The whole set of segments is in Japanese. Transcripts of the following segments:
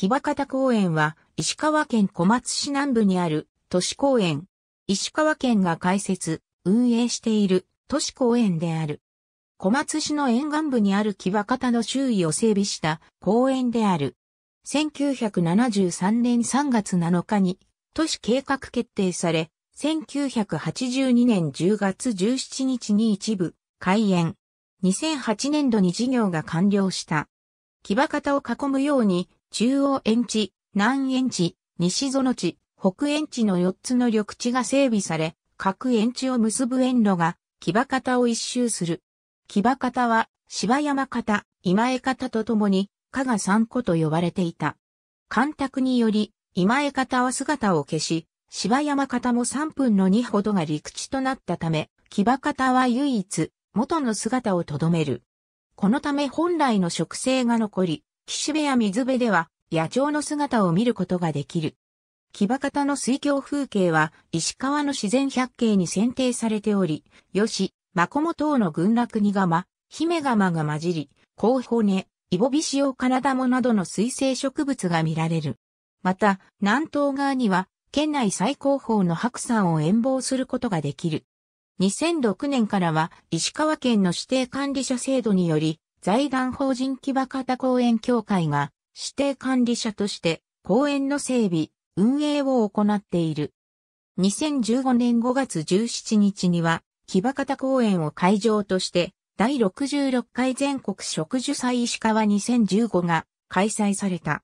木場方公園は、石川県小松市南部にある都市公園。石川県が開設、運営している都市公園である。小松市の沿岸部にある木場方の周囲を整備した公園である。1973年3月7日に都市計画決定され、1982年10月17日に一部開園。2008年度に事業が完了した。木場方を囲むように中央園地、南園地、西園地、北園地の4つの緑地が整備され、各園地を結ぶ園路が、木場方を一周する。木場方は、芝山方、今江方とともに、加賀三湖と呼ばれていた。干拓により、今江方は姿を消し、芝山方も3分の2ほどが陸地となったため、木場方は唯一、元の姿をとどめる。このため本来の植生が残り、岸辺や水辺では野鳥の姿を見ることができる。木場方の水郷風景は石川の自然百景に選定されており、吉、マコモ等の群落に釜、姫釜が混じり、甲骨、イボビシオカナダモなどの水生植物が見られる。また、南東側には、県内最高峰の白山を遠望することができる。2006年からは、石川県の指定管理者制度により、財団法人木場方公園協会が指定管理者として公園の整備、運営を行っている。2015年5月17日には、木場方公園を会場として、第66回全国植樹祭石川2015が開催された。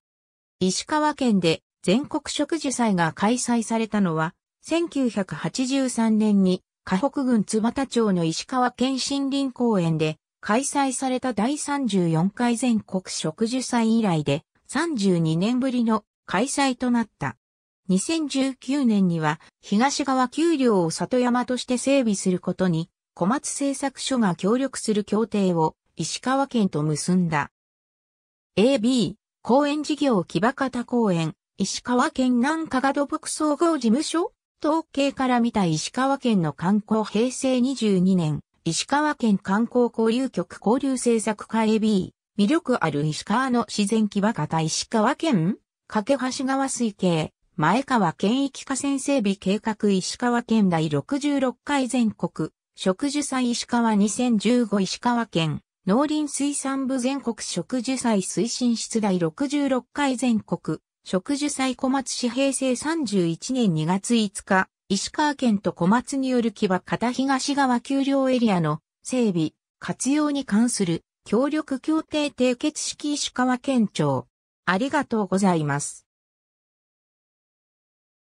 石川県で全国植樹祭が開催されたのは、1983年に河北郡津幡町の石川県森林公園で開催された第34回全国植樹祭以来で32年ぶりの開催となった。2019年には東側丘陵を里山として整備することに小松製作所が協力する協定を石川県と結んだ。AB 公園事業木場方公園石川県南加賀土木総合事務所統計から見た石川県の観光平成22年石川県観光交流局交流政策課 AB、魅力ある石川の自然気場型石川県掛橋川水系、前川県域河川整備計画石川県第66回全国、植樹祭石川2015石川県、農林水産部全国植樹祭推進室第66回全国、植樹祭小松市平成31年2月5日、石川県と小松による木場片東側丘陵エリアの整備、活用に関する協力協定締結式石川県庁。ありがとうございます。